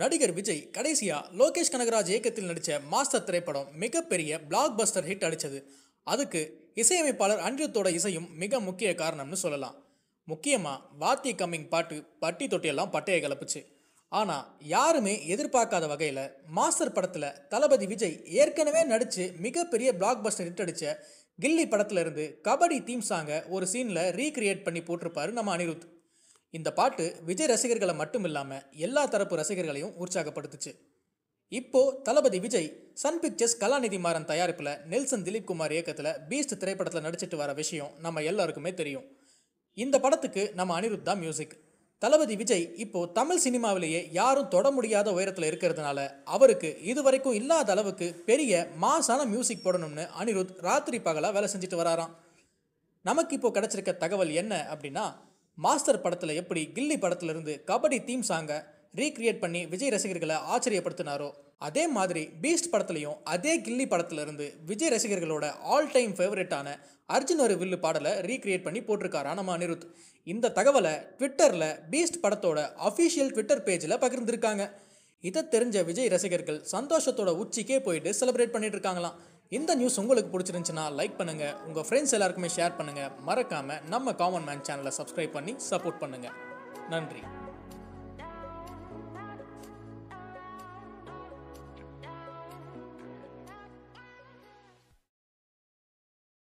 நடிகர் விஜய் கடைசியா லோகேஷ் கனகராஜ் இயக்கத்தில் நடித்த மாஸ்டர் திரைப்படம் மிகப்பெரிய பிளாக் பஸ்டர் ஹிட் அடித்தது அதுக்கு இசையமைப்பாளர் அன்றியத்தோட இசையும் மிக முக்கிய காரணம்னு சொல்லலாம் முக்கியமாக வாத்தி கம்மிங் பாட்டு பட்டி தொட்டியெல்லாம் பட்டையை கிளப்புச்சு ஆனால் யாருமே எதிர்பார்க்காத வகையில் மாஸ்டர் படத்தில் தளபதி விஜய் ஏற்கனவே நடித்து மிகப்பெரிய பிளாக் பஸ்டர் ஹிட் அடித்த கில்லி படத்துலேருந்து கபடி தீம் சாங்கை ஒரு சீனில் ரீக்ரியேட் பண்ணி போட்டிருப்பாரு நம்ம அனிருத் இந்த பாட்டு விஜய் ரசிகர்களை மட்டும் இல்லாமல் எல்லா தரப்பு ரசிகர்களையும் உற்சாகப்படுத்துச்சு இப்போ தளபதி விஜய் சன் பிக்சர்ஸ் கலாநிதி மாறன் தயாரிப்பில் நெல்சன் திலீப் குமார் இயக்கத்தில் பீஸ்ட் திரைப்படத்தில் நடிச்சிட்டு வர விஷயம் நம்ம எல்லாருக்குமே தெரியும் இந்த படத்துக்கு நம்ம அனிருத் தான் மியூசிக் தளபதி விஜய் இப்போ தமிழ் சினிமாவிலேயே யாரும் தொட முடியாத உயரத்தில் இருக்கிறதுனால அவருக்கு இது வரைக்கும் இல்லாத அளவுக்கு பெரிய மாசான மியூசிக் போடணும்னு அனிருத் ராத்திரி பகலாக வேலை செஞ்சுட்டு வராராம் நமக்கு இப்போ கிடச்சிருக்க தகவல் என்ன அப்படின்னா மாஸ்டர் படத்தில் எப்படி கில்லி படத்திலிருந்து கபடி தீம் சாங்கை ரீக்ரியேட் பண்ணி விஜய் ரசிகர்களை ஆச்சரியப்படுத்தினாரோ அதே மாதிரி பீஸ்ட் படத்துலையும் அதே கில்லி படத்திலிருந்து விஜய் ரசிகர்களோட ஆல் டைம் ஃபேவரட்டான அர்ஜுன் ஒரு வில்லு பாடலை ரீக்ரியேட் பண்ணி போட்டிருக்காரா நம்ம அனிருத் இந்த தகவலை ட்விட்டரில் பீஸ்ட் படத்தோட அஃபீஷியல் ட்விட்டர் பேஜில் பகிர்ந்துருக்காங்க இதை தெரிஞ்ச விஜய் ரசிகர்கள் சந்தோஷத்தோட உச்சிக்கே போயிட்டு செலிப்ரேட் பண்ணிட்டு இருக்காங்களாம் இந்த நியூஸ் உங்களுக்கு பிடிச்சிருந்துச்சுன்னா லைக் பண்ணுங்கள் உங்கள் ஃப்ரெண்ட்ஸ் எல்லாருக்குமே ஷேர் பண்ணுங்கள் மறக்காமல் நம்ம காமன் மேன் சேனலை சப்ஸ்கிரைப் பண்ணி சப்போர்ட் பண்ணுங்கள் நன்றி